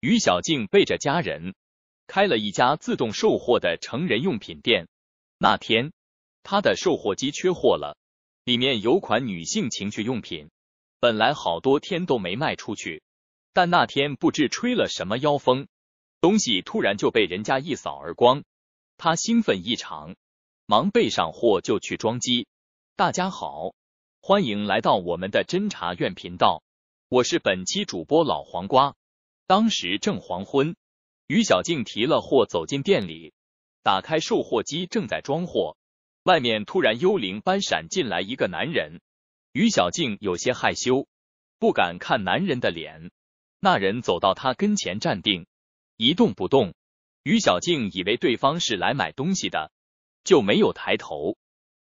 于小静背着家人，开了一家自动售货的成人用品店。那天，他的售货机缺货了，里面有款女性情趣用品，本来好多天都没卖出去，但那天不知吹了什么妖风，东西突然就被人家一扫而光。他兴奋异常，忙备上货就去装机。大家好，欢迎来到我们的侦查院频道，我是本期主播老黄瓜。当时正黄昏，于小静提了货走进店里，打开售货机正在装货，外面突然幽灵般闪进来一个男人，于小静有些害羞，不敢看男人的脸，那人走到他跟前站定，一动不动，于小静以为对方是来买东西的，就没有抬头，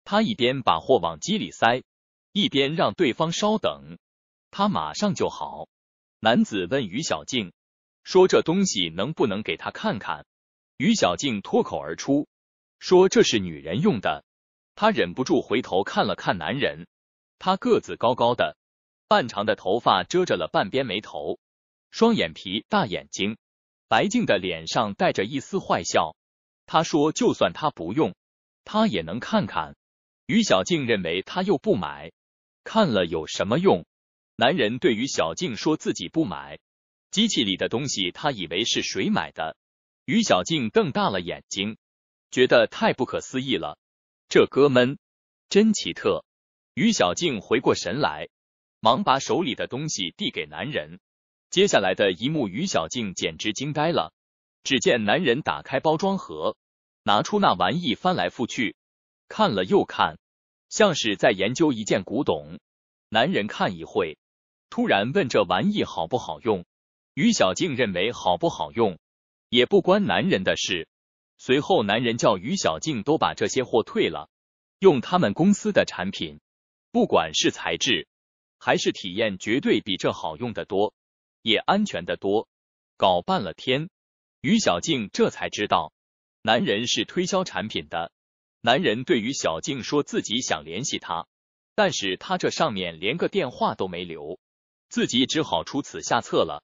他一边把货往机里塞，一边让对方稍等，他马上就好。男子问于小静。说这东西能不能给他看看？于小静脱口而出，说这是女人用的。她忍不住回头看了看男人，他个子高高的，半长的头发遮着了半边眉头，双眼皮，大眼睛，白净的脸上带着一丝坏笑。他说，就算他不用，他也能看看。于小静认为他又不买，看了有什么用？男人对于小静说自己不买。机器里的东西，他以为是谁买的？于小静瞪大了眼睛，觉得太不可思议了，这哥们真奇特。于小静回过神来，忙把手里的东西递给男人。接下来的一幕，于小静简直惊呆了。只见男人打开包装盒，拿出那玩意，翻来覆去看了又看，像是在研究一件古董。男人看一会，突然问：“这玩意好不好用？”于小静认为好不好用也不关男人的事。随后，男人叫于小静都把这些货退了，用他们公司的产品，不管是材质还是体验，绝对比这好用的多，也安全的多。搞半天，于小静这才知道男人是推销产品的。男人对于小静说自己想联系他，但是他这上面连个电话都没留，自己只好出此下策了。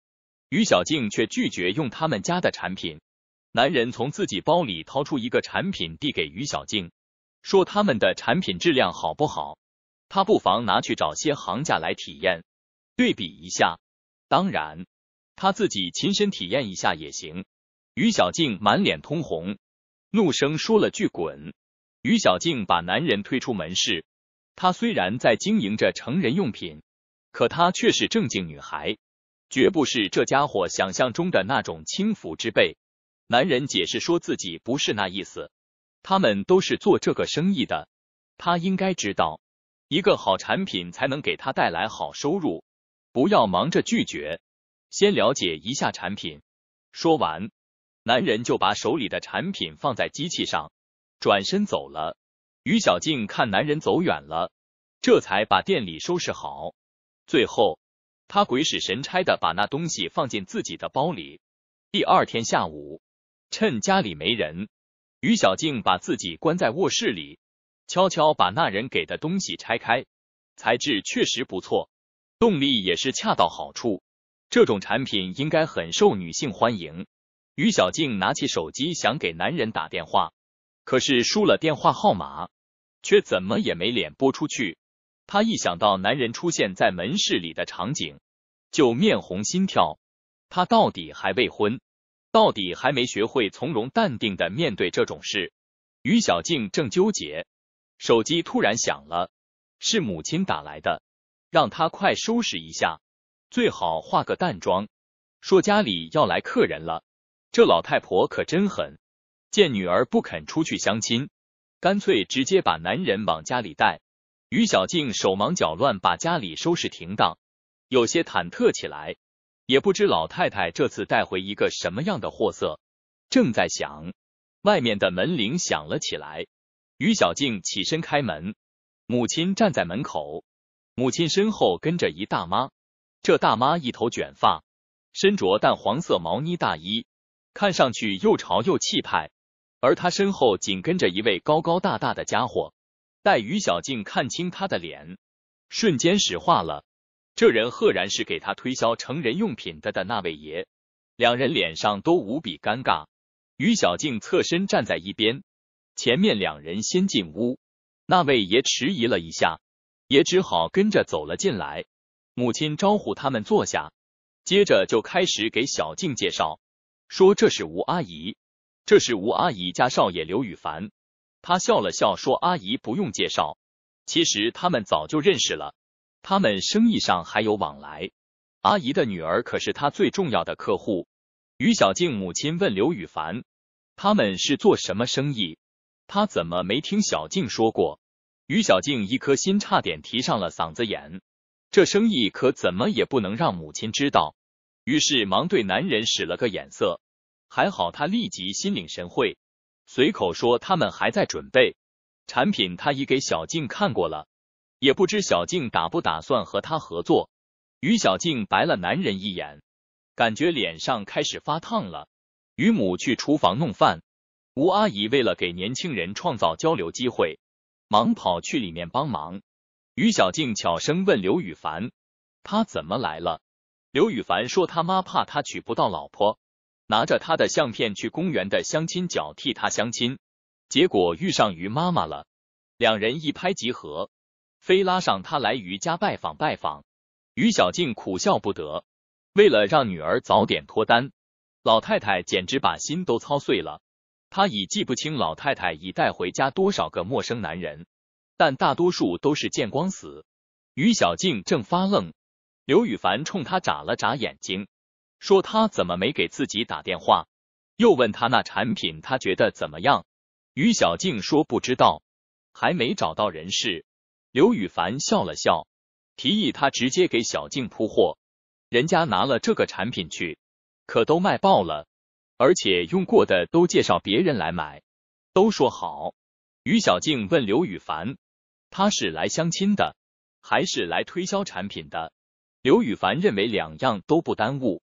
于小静却拒绝用他们家的产品。男人从自己包里掏出一个产品递给于小静，说：“他们的产品质量好不好？他不妨拿去找些行家来体验，对比一下。当然，他自己亲身体验一下也行。”于小静满脸通红，怒声说了句“滚”。于小静把男人推出门市。她虽然在经营着成人用品，可她却是正经女孩。绝不是这家伙想象中的那种轻浮之辈。男人解释说自己不是那意思，他们都是做这个生意的，他应该知道，一个好产品才能给他带来好收入。不要忙着拒绝，先了解一下产品。说完，男人就把手里的产品放在机器上，转身走了。于小静看男人走远了，这才把店里收拾好。最后。他鬼使神差的把那东西放进自己的包里。第二天下午，趁家里没人，于小静把自己关在卧室里，悄悄把那人给的东西拆开。材质确实不错，动力也是恰到好处。这种产品应该很受女性欢迎。于小静拿起手机想给男人打电话，可是输了电话号码，却怎么也没脸拨出去。她一想到男人出现在门市里的场景，就面红心跳。她到底还未婚，到底还没学会从容淡定的面对这种事。于小静正纠结，手机突然响了，是母亲打来的，让她快收拾一下，最好化个淡妆，说家里要来客人了。这老太婆可真狠，见女儿不肯出去相亲，干脆直接把男人往家里带。于小静手忙脚乱把家里收拾停当，有些忐忑起来，也不知老太太这次带回一个什么样的货色。正在想，外面的门铃响了起来。于小静起身开门，母亲站在门口，母亲身后跟着一大妈。这大妈一头卷发，身着淡黄色毛呢大衣，看上去又潮又气派。而她身后紧跟着一位高高大大的家伙。待于小静看清他的脸，瞬间石化了。这人赫然是给他推销成人用品的的那位爷。两人脸上都无比尴尬。于小静侧身站在一边，前面两人先进屋。那位爷迟疑了一下，也只好跟着走了进来。母亲招呼他们坐下，接着就开始给小静介绍，说这是吴阿姨，这是吴阿姨家少爷刘宇凡。他笑了笑，说：“阿姨不用介绍，其实他们早就认识了，他们生意上还有往来。阿姨的女儿可是他最重要的客户。”于小静母亲问刘宇凡：“他们是做什么生意？他怎么没听小静说过？”于小静一颗心差点提上了嗓子眼，这生意可怎么也不能让母亲知道，于是忙对男人使了个眼色，还好他立即心领神会。随口说他们还在准备产品，他已给小静看过了，也不知小静打不打算和他合作。于小静白了男人一眼，感觉脸上开始发烫了。于母去厨房弄饭，吴阿姨为了给年轻人创造交流机会，忙跑去里面帮忙。于小静悄声问刘宇凡：“他怎么来了？”刘宇凡说：“他妈怕他娶不到老婆。”拿着他的相片去公园的相亲角替他相亲，结果遇上于妈妈了，两人一拍即合，非拉上他来于家拜访拜访。于小静苦笑不得，为了让女儿早点脱单，老太太简直把心都操碎了。她已记不清老太太已带回家多少个陌生男人，但大多数都是见光死。于小静正发愣，刘雨凡冲她眨了眨眼睛。说他怎么没给自己打电话？又问他那产品他觉得怎么样？于小静说不知道，还没找到人事。刘宇凡笑了笑，提议他直接给小静铺货，人家拿了这个产品去，可都卖爆了，而且用过的都介绍别人来买，都说好。于小静问刘宇凡，他是来相亲的，还是来推销产品的？刘宇凡认为两样都不耽误。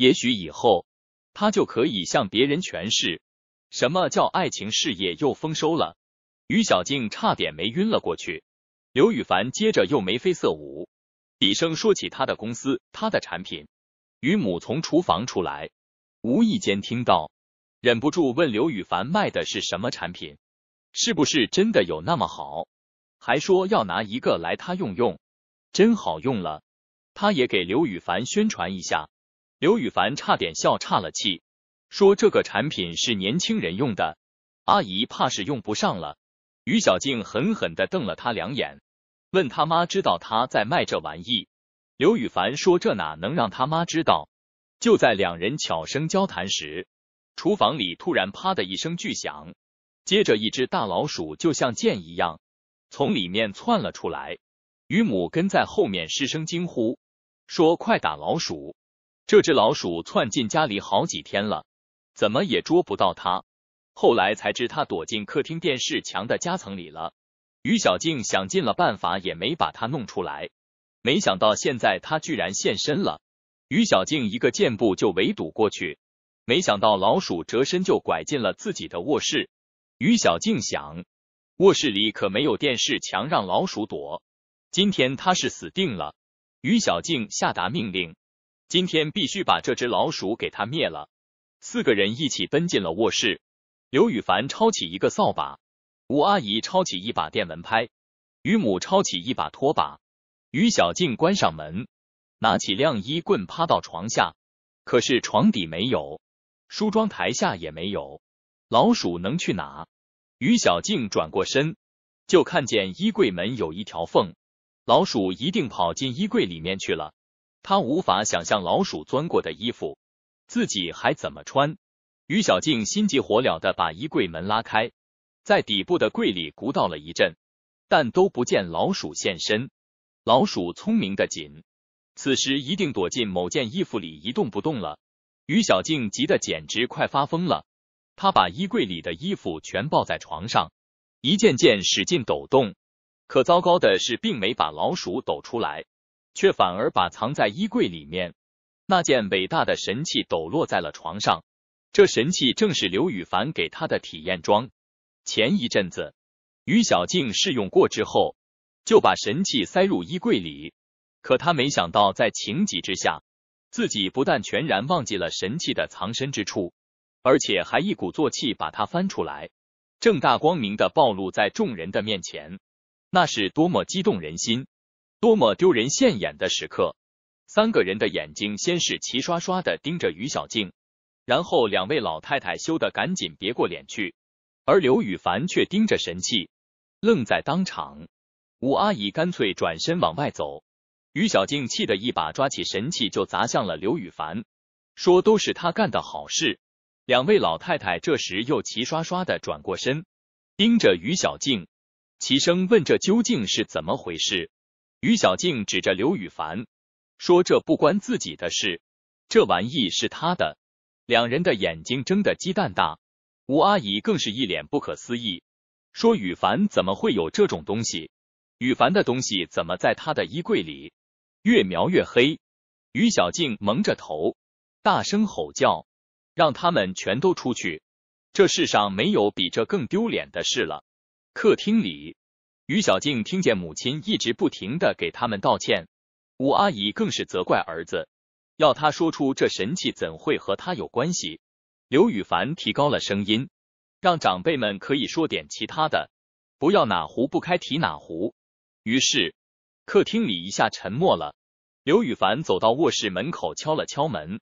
也许以后他就可以向别人诠释什么叫爱情事业又丰收了。于小静差点没晕了过去。刘宇凡接着又眉飞色舞，低声说起他的公司、他的产品。于母从厨房出来，无意间听到，忍不住问刘宇凡卖的是什么产品，是不是真的有那么好？还说要拿一个来他用用，真好用了，他也给刘宇凡宣传一下。刘宇凡差点笑岔了气，说：“这个产品是年轻人用的，阿姨怕是用不上了。”于小静狠狠地瞪了他两眼，问他妈知道他在卖这玩意。刘宇凡说：“这哪能让他妈知道？”就在两人悄声交谈时，厨房里突然啪的一声巨响，接着一只大老鼠就像箭一样从里面窜了出来，于母跟在后面失声惊呼，说：“快打老鼠！”这只老鼠窜进家里好几天了，怎么也捉不到它。后来才知它躲进客厅电视墙的夹层里了。于小静想尽了办法也没把它弄出来。没想到现在它居然现身了。于小静一个箭步就围堵过去，没想到老鼠折身就拐进了自己的卧室。于小静想，卧室里可没有电视墙让老鼠躲。今天它是死定了。于小静下达命令。今天必须把这只老鼠给它灭了。四个人一起奔进了卧室。刘雨凡抄起一个扫把，吴阿姨抄起一把电蚊拍，于母抄起一把拖把，于小静关上门，拿起晾衣棍趴到床下。可是床底没有，梳妆台下也没有，老鼠能去哪？于小静转过身，就看见衣柜门有一条缝，老鼠一定跑进衣柜里面去了。他无法想象老鼠钻过的衣服，自己还怎么穿？于小静心急火燎的把衣柜门拉开，在底部的柜里鼓捣了一阵，但都不见老鼠现身。老鼠聪明的紧，此时一定躲进某件衣服里一动不动了。于小静急得简直快发疯了，她把衣柜里的衣服全抱在床上，一件件使劲抖动，可糟糕的是，并没把老鼠抖出来。却反而把藏在衣柜里面那件伟大的神器抖落在了床上。这神器正是刘雨凡给他的体验装。前一阵子，于小静试用过之后，就把神器塞入衣柜里。可他没想到，在情急之下，自己不但全然忘记了神器的藏身之处，而且还一鼓作气把它翻出来，正大光明的暴露在众人的面前。那是多么激动人心！多么丢人现眼的时刻！三个人的眼睛先是齐刷刷的盯着于小静，然后两位老太太羞得赶紧别过脸去，而刘宇凡却盯着神器，愣在当场。吴阿姨干脆转身往外走，于小静气得一把抓起神器就砸向了刘宇凡，说：“都是他干的好事！”两位老太太这时又齐刷刷的转过身，盯着于小静，齐声问：“这究竟是怎么回事？”于小静指着刘宇凡说：“这不关自己的事，这玩意是他的。”两人的眼睛睁得鸡蛋大，吴阿姨更是一脸不可思议，说：“宇凡怎么会有这种东西？羽凡的东西怎么在他的衣柜里？”越描越黑。于小静蒙着头，大声吼叫：“让他们全都出去！这世上没有比这更丢脸的事了。”客厅里。于小静听见母亲一直不停的给他们道歉，吴阿姨更是责怪儿子，要他说出这神器怎会和他有关系。刘宇凡提高了声音，让长辈们可以说点其他的，不要哪壶不开提哪壶。于是客厅里一下沉默了。刘宇凡走到卧室门口敲了敲门，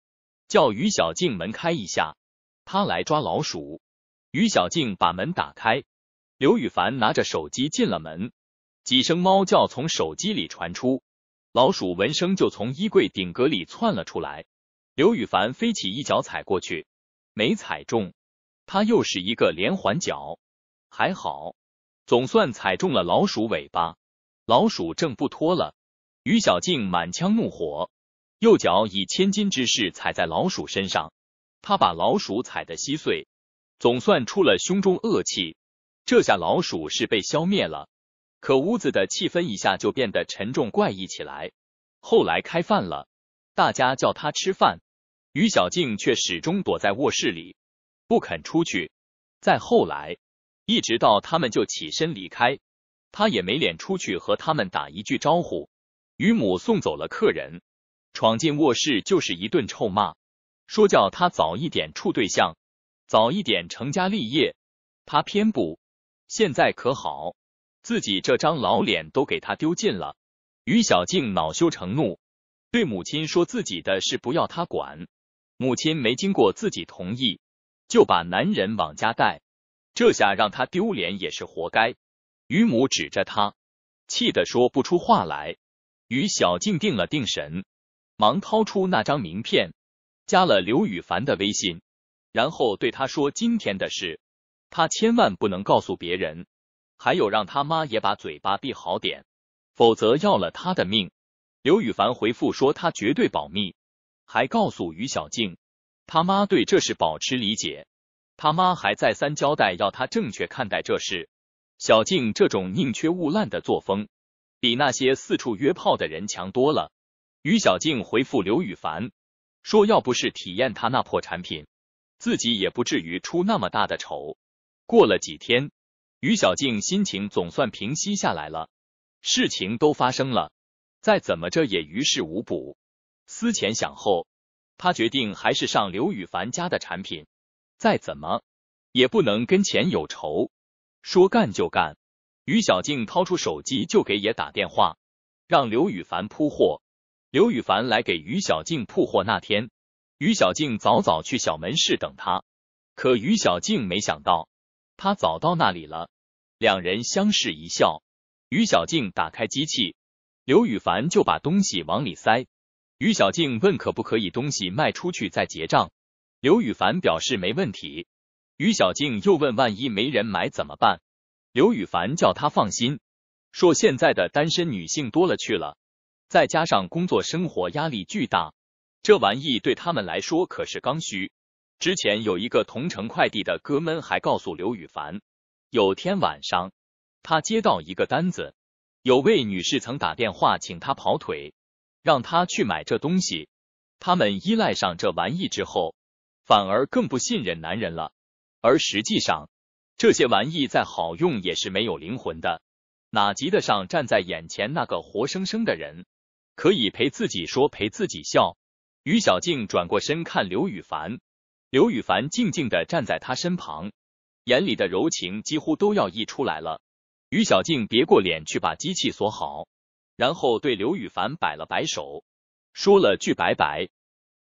叫于小静门开一下，他来抓老鼠。于小静把门打开。刘宇凡拿着手机进了门，几声猫叫从手机里传出，老鼠闻声就从衣柜顶格里窜了出来。刘宇凡飞起一脚踩过去，没踩中，他又是一个连环脚，还好，总算踩中了老鼠尾巴。老鼠挣不脱了，于小静满腔怒火，右脚以千斤之势踩在老鼠身上，他把老鼠踩得稀碎，总算出了胸中恶气。这下老鼠是被消灭了，可屋子的气氛一下就变得沉重怪异起来。后来开饭了，大家叫他吃饭，于小静却始终躲在卧室里，不肯出去。再后来，一直到他们就起身离开，他也没脸出去和他们打一句招呼。于母送走了客人，闯进卧室就是一顿臭骂，说叫他早一点处对象，早一点成家立业，他偏不。现在可好，自己这张老脸都给他丢尽了。于小静恼羞成怒，对母亲说自己的事不要他管。母亲没经过自己同意就把男人往家带，这下让他丢脸也是活该。于母指着他，气得说不出话来。于小静定了定神，忙掏出那张名片，加了刘宇凡的微信，然后对他说今天的事。他千万不能告诉别人，还有让他妈也把嘴巴闭好点，否则要了他的命。刘宇凡回复说：“他绝对保密。”还告诉于小静：“他妈对这事保持理解。”他妈还再三交代要他正确看待这事。小静这种宁缺毋滥的作风，比那些四处约炮的人强多了。于小静回复刘宇凡说：“要不是体验他那破产品，自己也不至于出那么大的丑。”过了几天，于小静心情总算平息下来了。事情都发生了，再怎么着也于事无补。思前想后，她决定还是上刘雨凡家的产品。再怎么也不能跟钱有仇。说干就干，于小静掏出手机就给爷打电话，让刘雨凡铺货。刘雨凡来给于小静铺货那天，于小静早早去小门市等他。可于小静没想到。他早到那里了，两人相视一笑。于小静打开机器，刘宇凡就把东西往里塞。于小静问可不可以东西卖出去再结账，刘宇凡表示没问题。于小静又问万一没人买怎么办，刘宇凡叫他放心，说现在的单身女性多了去了，再加上工作生活压力巨大，这玩意对他们来说可是刚需。之前有一个同城快递的哥们还告诉刘宇凡，有天晚上他接到一个单子，有位女士曾打电话请他跑腿，让他去买这东西。他们依赖上这玩意之后，反而更不信任男人了。而实际上，这些玩意再好用也是没有灵魂的，哪及得上站在眼前那个活生生的人，可以陪自己说，陪自己笑。于小静转过身看刘宇凡。刘宇凡静静地站在他身旁，眼里的柔情几乎都要溢出来了。于小静别过脸去把机器锁好，然后对刘宇凡摆了摆手，说了句“拜拜”。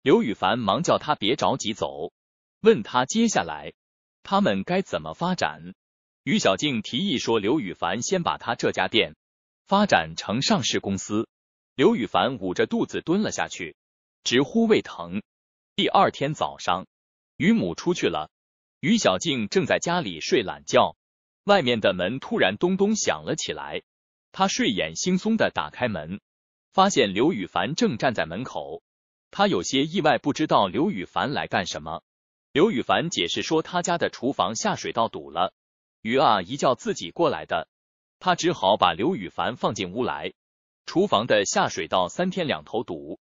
刘宇凡忙叫他别着急走，问他接下来他们该怎么发展。于小静提议说：“刘宇凡先把他这家店发展成上市公司。”刘宇凡捂着肚子蹲了下去，直呼胃疼。第二天早上。于母出去了，于小静正在家里睡懒觉。外面的门突然咚咚响了起来，她睡眼惺忪的打开门，发现刘雨凡正站在门口。她有些意外，不知道刘雨凡来干什么。刘雨凡解释说他家的厨房下水道堵了，于啊一叫自己过来的，他只好把刘雨凡放进屋来。厨房的下水道三天两头堵，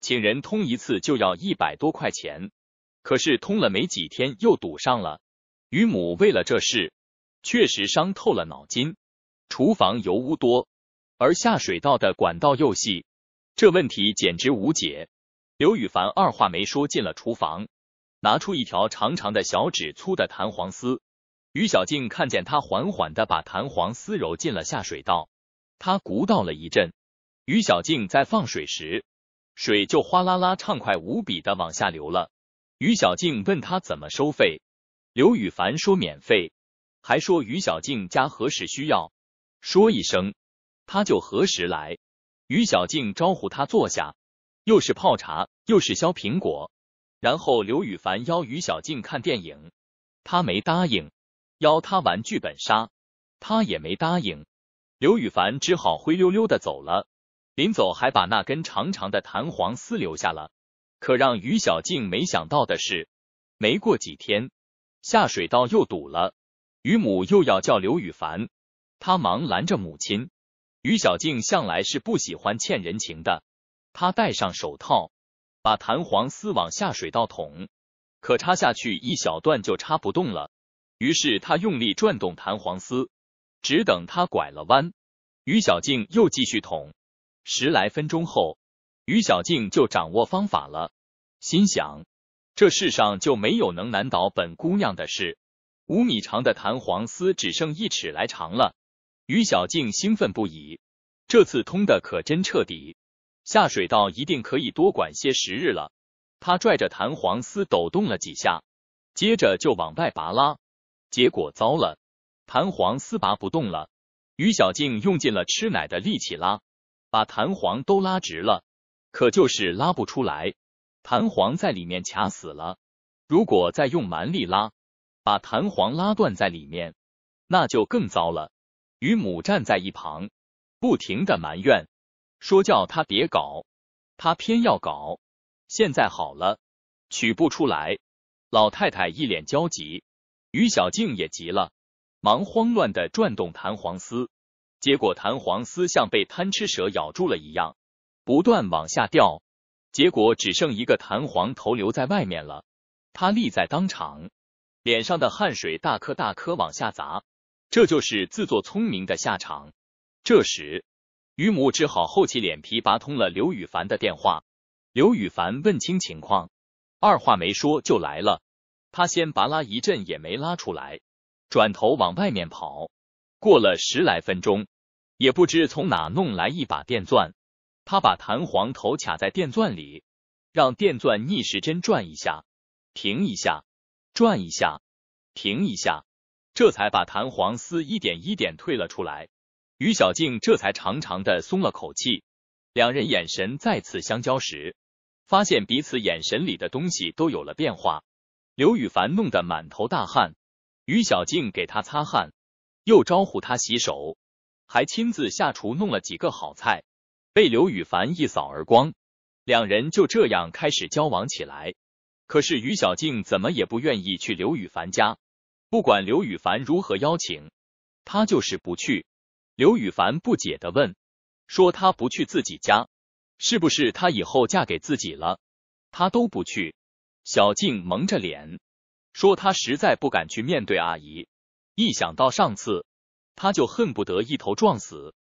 请人通一次就要一百多块钱。可是通了没几天又堵上了。于母为了这事确实伤透了脑筋。厨房油污多，而下水道的管道又细，这问题简直无解。刘宇凡二话没说进了厨房，拿出一条长长的小指粗的弹簧丝。于小静看见他缓缓的把弹簧丝揉进了下水道，他鼓捣了一阵。于小静在放水时，水就哗啦啦畅快无比的往下流了。于小静问他怎么收费，刘宇凡说免费，还说于小静家何时需要，说一声他就何时来。于小静招呼他坐下，又是泡茶又是削苹果，然后刘宇凡邀于小静看电影，他没答应；邀他玩剧本杀，他也没答应。刘宇凡只好灰溜溜的走了，临走还把那根长长的弹簧丝留下了。可让于小静没想到的是，没过几天，下水道又堵了，于母又要叫刘雨凡，她忙拦着母亲。于小静向来是不喜欢欠人情的，她戴上手套，把弹簧丝往下水道捅，可插下去一小段就插不动了。于是她用力转动弹簧丝，只等它拐了弯，于小静又继续捅。十来分钟后。于小静就掌握方法了，心想：这世上就没有能难倒本姑娘的事。五米长的弹簧丝只剩一尺来长了，于小静兴奋不已。这次通的可真彻底，下水道一定可以多管些时日了。她拽着弹簧丝抖动了几下，接着就往外拔拉。结果糟了，弹簧丝拔不动了。于小静用尽了吃奶的力气拉，把弹簧都拉直了。可就是拉不出来，弹簧在里面卡死了。如果再用蛮力拉，把弹簧拉断在里面，那就更糟了。于母站在一旁，不停的埋怨，说叫他别搞，他偏要搞。现在好了，取不出来。老太太一脸焦急，于小静也急了，忙慌乱的转动弹簧丝，结果弹簧丝像被贪吃蛇咬住了一样。不断往下掉，结果只剩一个弹簧头留在外面了。他立在当场，脸上的汗水大颗大颗往下砸，这就是自作聪明的下场。这时，于母只好厚起脸皮拔通了刘宇凡的电话。刘宇凡问清情况，二话没说就来了。他先拔拉一阵也没拉出来，转头往外面跑。过了十来分钟，也不知从哪弄来一把电钻。他把弹簧头卡在电钻里，让电钻逆时针转一下，停一下，转一下，停一下，这才把弹簧丝一点一点退了出来。于小静这才长长的松了口气。两人眼神再次相交时，发现彼此眼神里的东西都有了变化。刘宇凡弄得满头大汗，于小静给他擦汗，又招呼他洗手，还亲自下厨弄了几个好菜。被刘雨凡一扫而光，两人就这样开始交往起来。可是于小静怎么也不愿意去刘雨凡家，不管刘雨凡如何邀请，她就是不去。刘雨凡不解的问，说她不去自己家，是不是她以后嫁给自己了，她都不去？小静蒙着脸，说她实在不敢去面对阿姨，一想到上次，她就恨不得一头撞死。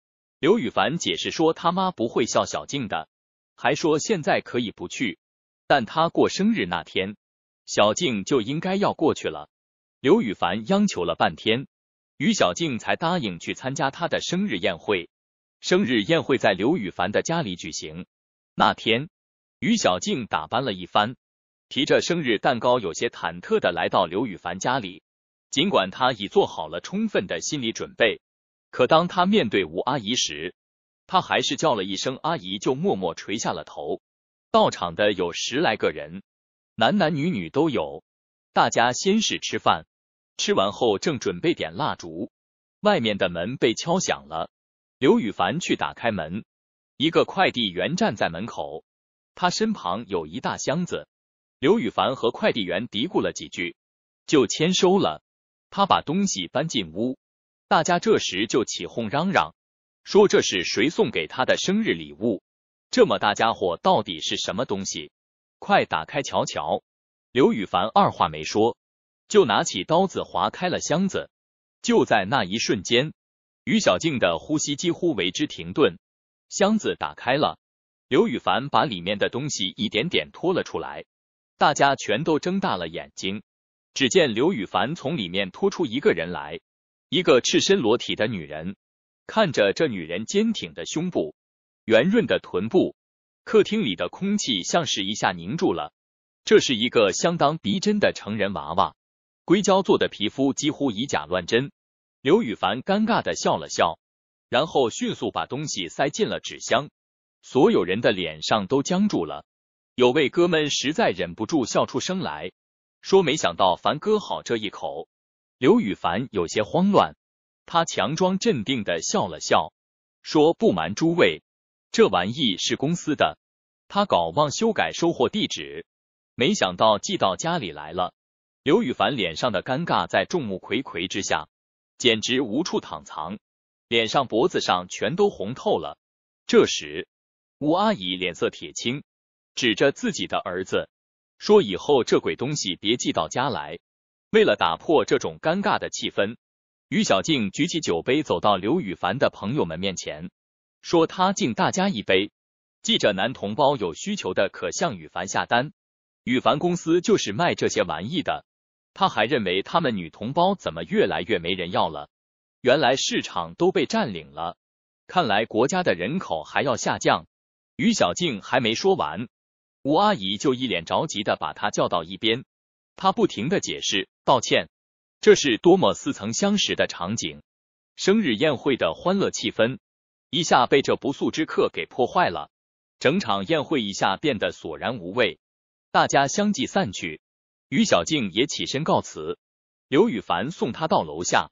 刘宇凡解释说：“他妈不会笑小静的，还说现在可以不去，但他过生日那天，小静就应该要过去了。”刘宇凡央求了半天，于小静才答应去参加他的生日宴会。生日宴会在刘宇凡的家里举行。那天，于小静打扮了一番，提着生日蛋糕，有些忐忑的来到刘宇凡家里。尽管他已做好了充分的心理准备。可当他面对吴阿姨时，他还是叫了一声“阿姨”，就默默垂下了头。到场的有十来个人，男男女女都有。大家先是吃饭，吃完后正准备点蜡烛，外面的门被敲响了。刘宇凡去打开门，一个快递员站在门口，他身旁有一大箱子。刘宇凡和快递员嘀咕了几句，就签收了。他把东西搬进屋。大家这时就起哄嚷嚷，说这是谁送给他的生日礼物？这么大家伙到底是什么东西？快打开瞧瞧！刘宇凡二话没说，就拿起刀子划开了箱子。就在那一瞬间，于小静的呼吸几乎为之停顿。箱子打开了，刘宇凡把里面的东西一点点拖了出来。大家全都睁大了眼睛，只见刘宇凡从里面拖出一个人来。一个赤身裸体的女人，看着这女人坚挺的胸部、圆润的臀部，客厅里的空气像是一下凝住了。这是一个相当逼真的成人娃娃，硅胶做的皮肤几乎以假乱真。刘宇凡尴尬的笑了笑，然后迅速把东西塞进了纸箱。所有人的脸上都僵住了，有位哥们实在忍不住笑出声来，说没想到凡哥好这一口。刘雨凡有些慌乱，他强装镇定的笑了笑，说：“不瞒诸位，这玩意是公司的，他搞忘修改收货地址，没想到寄到家里来了。”刘雨凡脸上的尴尬在众目睽睽之下，简直无处躺藏，脸上、脖子上全都红透了。这时，吴阿姨脸色铁青，指着自己的儿子，说：“以后这鬼东西别寄到家来。”为了打破这种尴尬的气氛，于小静举起酒杯，走到刘宇凡的朋友们面前，说：“他敬大家一杯。记着男同胞有需求的可向宇凡下单，宇凡公司就是卖这些玩意的。”他还认为他们女同胞怎么越来越没人要了？原来市场都被占领了。看来国家的人口还要下降。于小静还没说完，吴阿姨就一脸着急的把她叫到一边，她不停的解释。抱歉，这是多么似曾相识的场景！生日宴会的欢乐气氛一下被这不速之客给破坏了，整场宴会一下变得索然无味。大家相继散去，于小静也起身告辞。刘宇凡送她到楼下，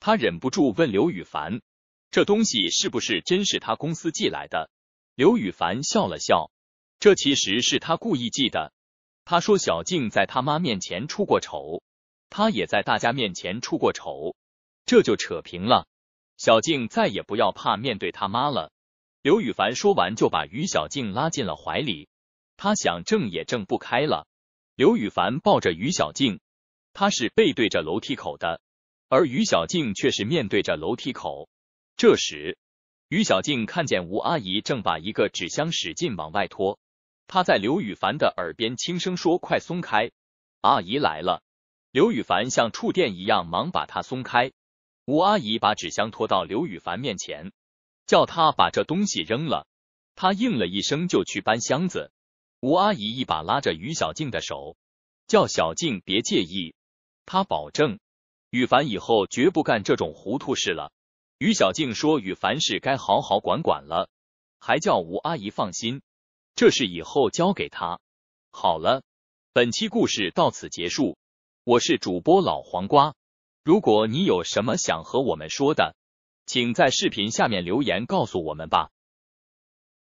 他忍不住问刘宇凡：“这东西是不是真是他公司寄来的？”刘宇凡笑了笑：“这其实是他故意寄的。”他说：“小静在他妈面前出过丑。”他也在大家面前出过丑，这就扯平了。小静再也不要怕面对他妈了。刘宇凡说完就把于小静拉进了怀里，他想挣也挣不开了。刘宇凡抱着于小静，他是背对着楼梯口的，而于小静却是面对着楼梯口。这时，于小静看见吴阿姨正把一个纸箱使劲往外拖，她在刘宇凡的耳边轻声说：“快松开，阿姨来了。”刘雨凡像触电一样，忙把他松开。吴阿姨把纸箱拖到刘雨凡面前，叫他把这东西扔了。他应了一声，就去搬箱子。吴阿姨一把拉着于小静的手，叫小静别介意。她保证，雨凡以后绝不干这种糊涂事了。于小静说：“雨凡是该好好管管了。”还叫吴阿姨放心，这事以后交给他。好了，本期故事到此结束。我是主播老黄瓜，如果你有什么想和我们说的，请在视频下面留言告诉我们吧。